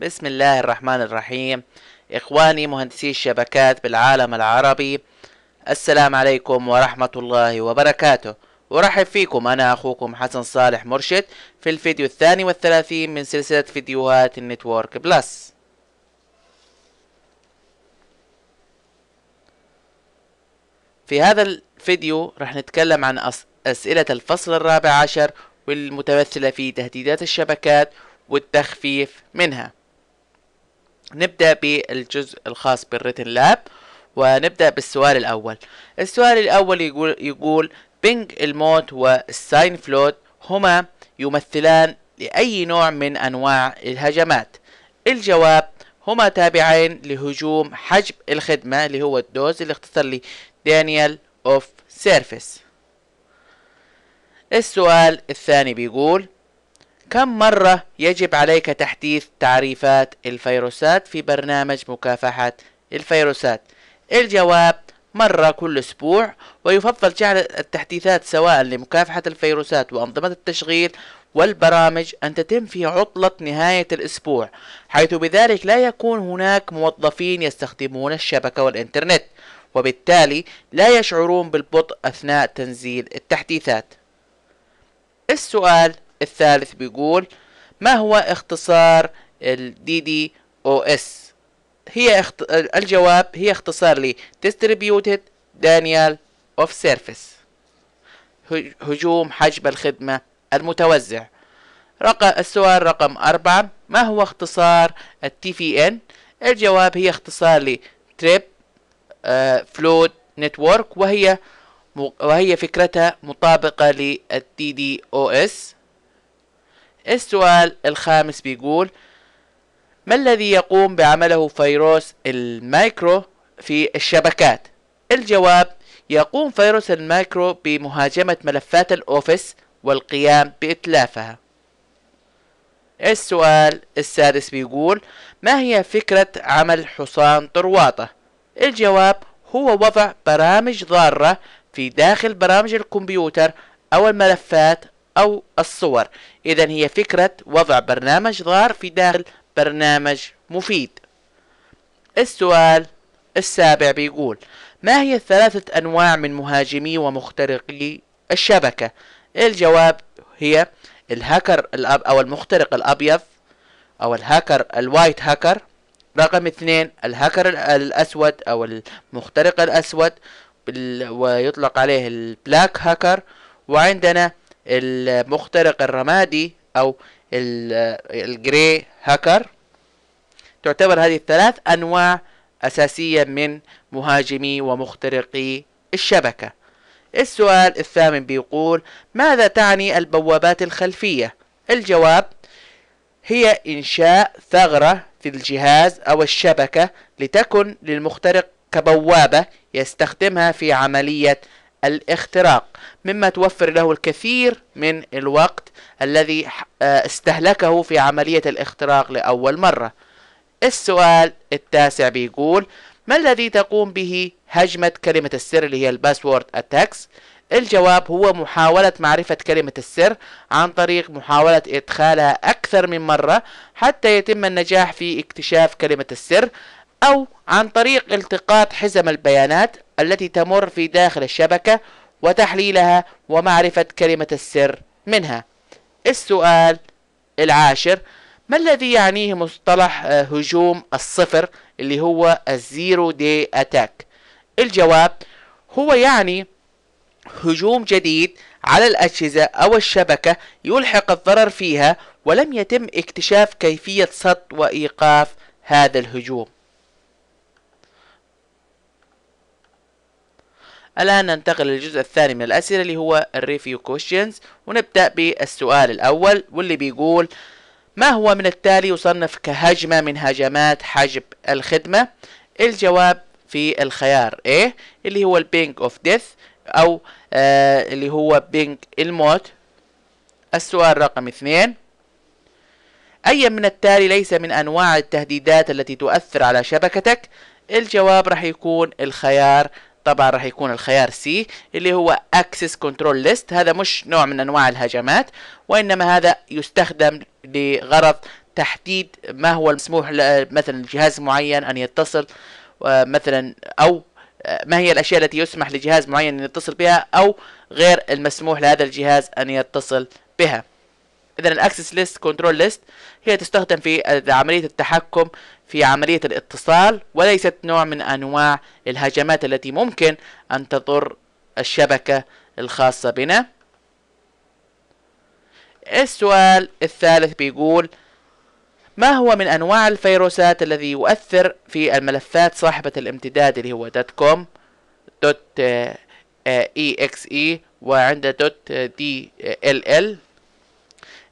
بسم الله الرحمن الرحيم إخواني مهندسي الشبكات بالعالم العربي السلام عليكم ورحمة الله وبركاته أرحب فيكم أنا أخوكم حسن صالح مرشد في الفيديو الثاني والثلاثين من سلسلة فيديوهات النتورك بلس في هذا الفيديو رح نتكلم عن أسئلة الفصل الرابع عشر والمتمثلة في تهديدات الشبكات والتخفيف منها نبدأ بالجزء الخاص بالريتن لاب ونبدأ بالسؤال الأول السؤال الأول يقول, يقول بنج الموت والساين فلوت هما يمثلان لأي نوع من أنواع الهجمات الجواب هما تابعين لهجوم حجب الخدمة اللي هو الدوز اللي اختصر لي دانيال اوف سيرفيس السؤال الثاني بيقول كم مرة يجب عليك تحديث تعريفات الفيروسات في برنامج مكافحة الفيروسات؟ الجواب مرة كل أسبوع ويفضل جعل التحديثات سواء لمكافحة الفيروسات وأنظمة التشغيل والبرامج أن تتم في عطلة نهاية الأسبوع حيث بذلك لا يكون هناك موظفين يستخدمون الشبكة والإنترنت وبالتالي لا يشعرون بالبطء أثناء تنزيل التحديثات السؤال الثالث بيقول ما هو اختصار ال دي دي او اس هي اخت... الجواب هي اختصار ل Distributed Denial of Service هجوم حجب الخدمة المتوزع رقم السؤال رقم أربعة ما هو اختصار ال TPN الجواب هي اختصار ل Trip آه، Float Network وهي وهي فكرتها مطابقة لل DDoS السؤال الخامس بيقول ما الذي يقوم بعمله فيروس المايكرو في الشبكات الجواب يقوم فيروس المايكرو بمهاجمة ملفات الأوفيس والقيام بإتلافها السؤال السادس بيقول ما هي فكرة عمل حصان طرواطة؟ الجواب هو وضع برامج ضارة في داخل برامج الكمبيوتر أو الملفات أو الصور إذا هي فكرة وضع برنامج ضار في داخل برنامج مفيد السؤال السابع بيقول ما هي الثلاثة أنواع من مهاجمي ومخترقي الشبكة الجواب هي الهاكر الأب أو المخترق الأبيض أو الهاكر الوايت هاكر رقم اثنين الهاكر الأسود أو المخترق الأسود ويطلق عليه البلاك هاكر وعندنا المخترق الرمادي او الجري هاكر تعتبر هذه الثلاث انواع اساسيه من مهاجمي ومخترقي الشبكه السؤال الثامن بيقول ماذا تعني البوابات الخلفيه الجواب هي انشاء ثغره في الجهاز او الشبكه لتكن للمخترق كبوابه يستخدمها في عمليه الاختراق مما توفر له الكثير من الوقت الذي آه، استهلكه في عملية الاختراق لأول مرة السؤال التاسع بيقول ما الذي تقوم به هجمة كلمة السر اللي هي الباسورد اتاكس الجواب هو محاولة معرفة كلمة السر عن طريق محاولة إدخالها أكثر من مرة حتى يتم النجاح في اكتشاف كلمة السر أو عن طريق التقاط حزم البيانات التي تمر في داخل الشبكة وتحليلها ومعرفة كلمة السر منها. السؤال العاشر ما الذي يعنيه مصطلح آه، هجوم الصفر اللي هو الزيرو دي اتاك؟ الجواب هو يعني هجوم جديد على الأجهزة أو الشبكة يلحق الضرر فيها ولم يتم اكتشاف كيفية صد وإيقاف هذا الهجوم الآن ننتقل للجزء الثاني من الأسئلة اللي هو الريفيو كويشنز ونبدأ بالسؤال الأول واللي بيقول ما هو من التالي يصنف كهجمة من هجمات حجب الخدمة؟ الجواب في الخيار A اللي هو البينك اوف ديث أو آه اللي هو بينك الموت السؤال رقم اثنين أي من التالي ليس من أنواع التهديدات التي تؤثر على شبكتك؟ الجواب راح يكون الخيار طبعا راح يكون الخيار سي اللي هو اكسس كنترول ليست هذا مش نوع من انواع الهجمات وانما هذا يستخدم لغرض تحديد ما هو المسموح مثلا لجهاز معين ان يتصل آه، مثلا او آه، ما هي الاشياء التي يسمح لجهاز معين ان يتصل بها او غير المسموح لهذا الجهاز ان يتصل بها اذا الاكسس ليست كنترول ليست هي تستخدم في عمليه التحكم في عملية الاتصال وليست نوع من أنواع الهجمات التي ممكن أن تضر الشبكة الخاصة بنا السؤال الثالث بيقول ما هو من أنواع الفيروسات الذي يؤثر في الملفات صاحبة الامتداد اللي هو دوت كوم دوت اي آه، آه، اكس اي وعند دوت آه، دي ال ال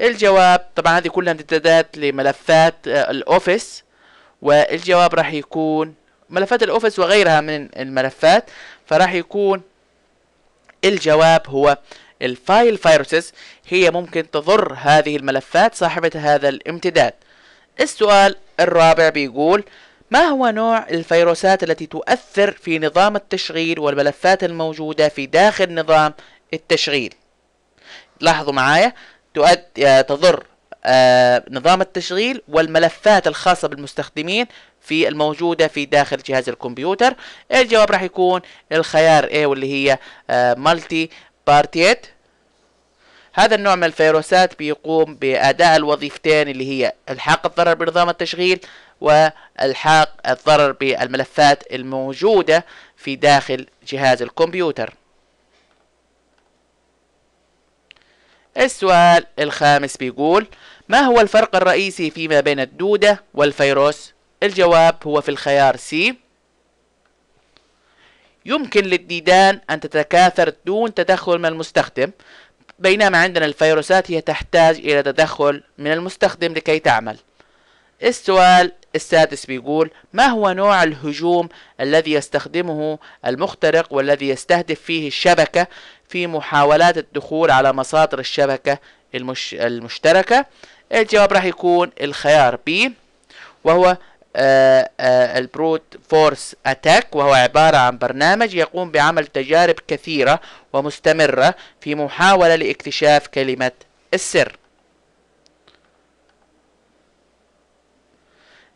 الجواب طبعا هذه كلها امتدادات لملفات الاوفيس والجواب راح يكون ملفات الاوفيس وغيرها من الملفات فراح يكون الجواب هو الفايل فيروسز هي ممكن تضر هذه الملفات صاحبة هذا الامتداد السؤال الرابع بيقول ما هو نوع الفيروسات التي تؤثر في نظام التشغيل والملفات الموجودة في داخل نظام التشغيل لاحظوا معايا تؤد... تضر آه، نظام التشغيل والملفات الخاصة بالمستخدمين في الموجودة في داخل جهاز الكمبيوتر الجواب راح يكون الخيار A واللي هي مالتي آه، بارتيت هذا النوع من الفيروسات بيقوم بأداء الوظيفتين اللي هي الحاق الضرر بنظام التشغيل والحاق الضرر بالملفات الموجودة في داخل جهاز الكمبيوتر السؤال الخامس بيقول ما هو الفرق الرئيسي فيما بين الدودة والفيروس؟ الجواب هو في الخيار سي يمكن للديدان أن تتكاثر دون تدخل من المستخدم بينما عندنا الفيروسات هي تحتاج إلى تدخل من المستخدم لكي تعمل السؤال السادس بيقول ما هو نوع الهجوم الذي يستخدمه المخترق والذي يستهدف فيه الشبكة في محاولات الدخول على مصادر الشبكة المش... المشتركة الجواب راح يكون الخيار B وهو البروت فورس اتاك وهو عبارة عن برنامج يقوم بعمل تجارب كثيرة ومستمرة في محاولة لاكتشاف كلمة السر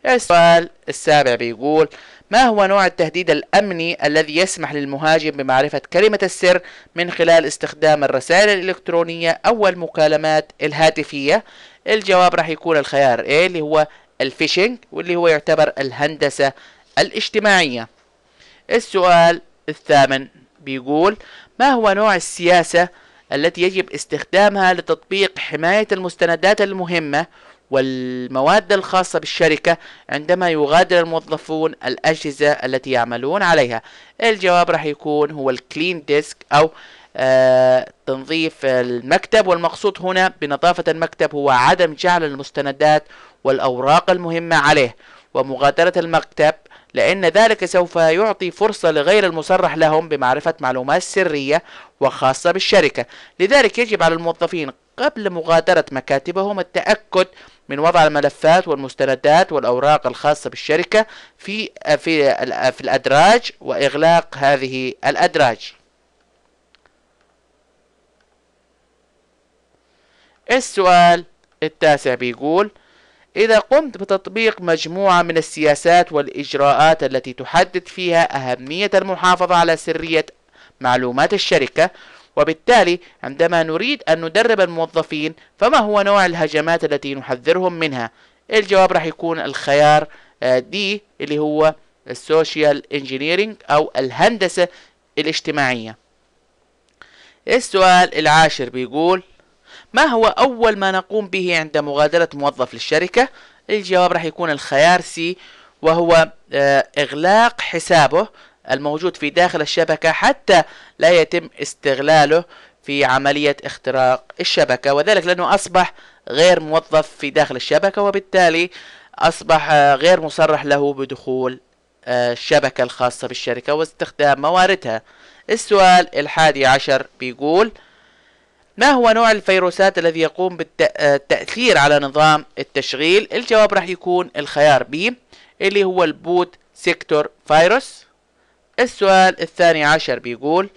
السؤال السابع بيقول ما هو نوع التهديد الأمني الذي يسمح للمهاجم بمعرفة كلمة السر من خلال استخدام الرسائل الإلكترونية أو المكالمات الهاتفية الجواب راح يكون الخيار A اللي هو الفيشنج واللي هو يعتبر الهندسة الاجتماعية السؤال الثامن بيقول ما هو نوع السياسة التي يجب استخدامها لتطبيق حماية المستندات المهمة والمواد الخاصة بالشركة عندما يغادر الموظفون الأجهزة التي يعملون عليها الجواب راح يكون هو الكلين ديسك أو آه تنظيف المكتب والمقصود هنا بنظافة المكتب هو عدم جعل المستندات والأوراق المهمة عليه ومغادرة المكتب لأن ذلك سوف يعطي فرصة لغير المصرح لهم بمعرفة معلومات سرية وخاصة بالشركة لذلك يجب على الموظفين قبل مغادرة مكاتبهم التأكد من وضع الملفات والمستندات والأوراق الخاصة بالشركة في في في الأدراج وإغلاق هذه الأدراج. السؤال التاسع بيقول إذا قمت بتطبيق مجموعة من السياسات والإجراءات التي تحدد فيها أهمية المحافظة على سرية معلومات الشركة وبالتالي عندما نريد أن ندرب الموظفين فما هو نوع الهجمات التي نحذرهم منها الجواب راح يكون الخيار دي آه، اللي هو السوشيال انجينيرينج أو الهندسة الاجتماعية السؤال العاشر بيقول ما هو أول ما نقوم به عند مغادرة موظف للشركة؟ الجواب راح يكون الخيار سي وهو آه، إغلاق حسابه الموجود في داخل الشبكة حتى لا يتم استغلاله في عملية اختراق الشبكة وذلك لأنه أصبح غير موظف في داخل الشبكة وبالتالي أصبح غير مصرح له بدخول آه، الشبكة الخاصة بالشركة واستخدام مواردها السؤال الحادي عشر بيقول ما هو نوع الفيروسات الذي يقوم بالتأثير آه، على نظام التشغيل الجواب راح يكون الخيار بي اللي هو البوت سيكتور فيروس السؤال الثاني عشر بيقول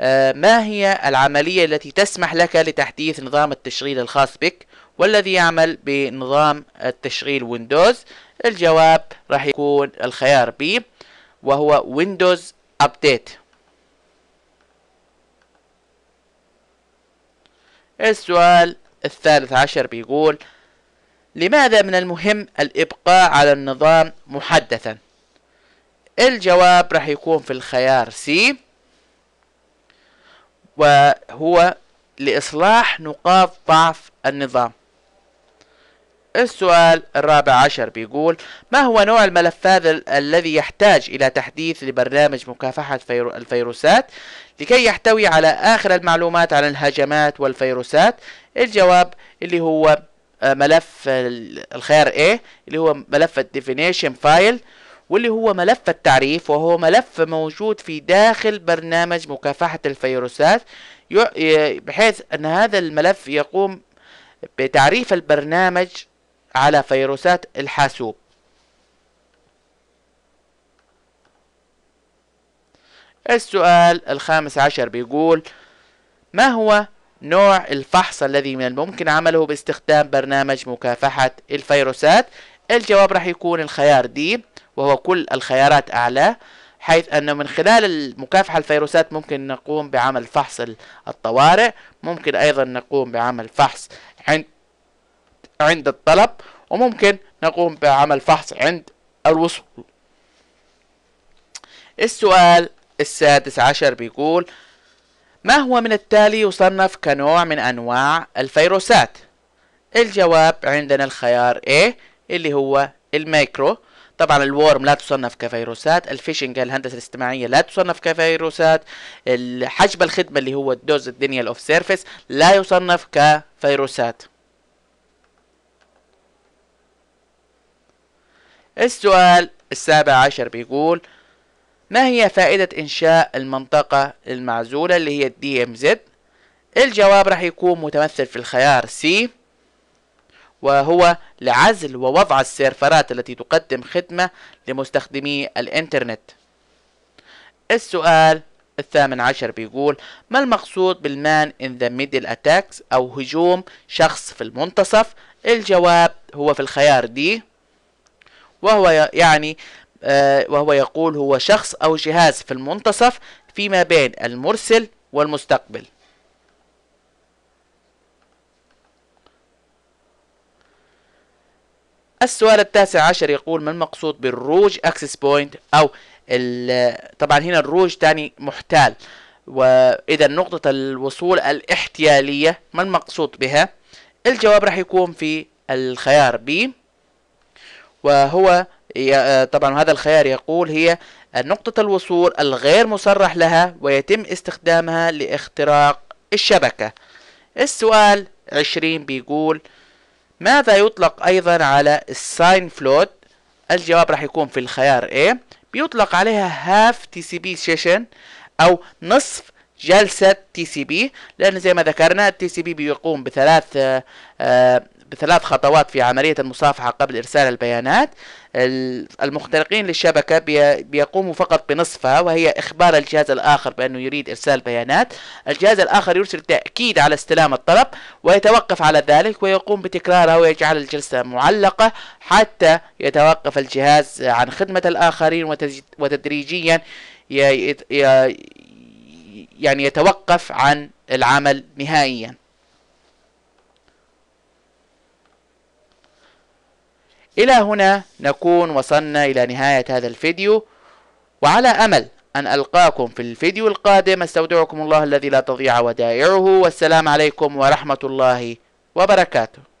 آه، ما هي العملية التي تسمح لك لتحديث نظام التشغيل الخاص بك والذي يعمل بنظام التشغيل ويندوز الجواب راح يكون الخيار بي وهو ويندوز أبديت السؤال الثالث عشر بيقول لماذا من المهم الإبقاء على النظام محدثا الجواب راح يكون في الخيار سي وهو لإصلاح نقاط ضعف النظام السؤال الرابع عشر بيقول ما هو نوع الملفات الذي يحتاج إلى تحديث لبرنامج مكافحة الفيروسات لكي يحتوي على آخر المعلومات عن الهجمات والفيروسات الجواب اللي هو آه، ملف الخيار A اللي هو ملف الديفينيشن فايل واللي هو ملف التعريف وهو ملف موجود في داخل برنامج مكافحة الفيروسات بحيث أن هذا الملف يقوم بتعريف البرنامج على فيروسات الحاسوب السؤال الخامس عشر بيقول ما هو نوع الفحص الذي من الممكن عمله باستخدام برنامج مكافحة الفيروسات الجواب راح يكون الخيار دي وهو كل الخيارات أعلاه حيث أنه من خلال مكافحة الفيروسات ممكن نقوم بعمل فحص الطوارئ ممكن أيضا نقوم بعمل فحص عند عند الطلب وممكن نقوم بعمل فحص عند الوصول السؤال السادس عشر بيقول ما هو من التالي يصنف كنوع من أنواع الفيروسات؟ الجواب عندنا الخيار A اللي هو الميكرو طبعا الورم لا تصنف كفيروسات الفيشنج الهندسه الاجتماعيه لا تصنف كفيروسات حجب الخدمه اللي هو الدوز الدنيا اوف سيرفيس لا يصنف كفيروسات السؤال السابع عشر بيقول ما هي فائدة إنشاء المنطقة المعزولة اللي هي الدي ام زد الجواب راح يكون متمثل في الخيار سي وهو لعزل ووضع السيرفرات التي تقدم خدمة لمستخدمي الإنترنت السؤال الثامن عشر بيقول ما المقصود بالمان in the middle attacks أو هجوم شخص في المنتصف الجواب هو في الخيار دي وهو يعني آه، وهو يقول هو شخص أو جهاز في المنتصف فيما بين المرسل والمستقبل السؤال التاسع عشر يقول ما المقصود بالروج اكسس بوينت او طبعا هنا الروج تاني محتال واذا نقطة الوصول الاحتيالية ما المقصود بها الجواب راح يكون في الخيار بي وهو آه، طبعا هذا الخيار يقول هي نقطة الوصول الغير مصرح لها ويتم استخدامها لاختراق الشبكة السؤال عشرين بيقول ماذا يطلق أيضا على الساين فلوت الجواب راح يكون في الخيار A بيطلق عليها half TCP session أو نصف جلسة تي سي بي لأن زي ما ذكرنا التي سي بي بيقوم بثلاث آه، بثلاث خطوات في عملية المصافحة قبل إرسال البيانات المخترقين للشبكة بيقوموا فقط بنصفها وهي إخبار الجهاز الآخر بأنه يريد إرسال بيانات الجهاز الآخر يرسل تأكيد على استلام الطلب ويتوقف على ذلك ويقوم بتكرارها ويجعل الجلسة معلقة حتى يتوقف الجهاز عن خدمة الآخرين وتدريجيا يعني يتوقف عن العمل نهائيا إلى هنا نكون وصلنا إلى نهاية هذا الفيديو وعلى أمل أن ألقاكم في الفيديو القادم أستودعكم الله الذي لا تضيع ودائعه والسلام عليكم ورحمة الله وبركاته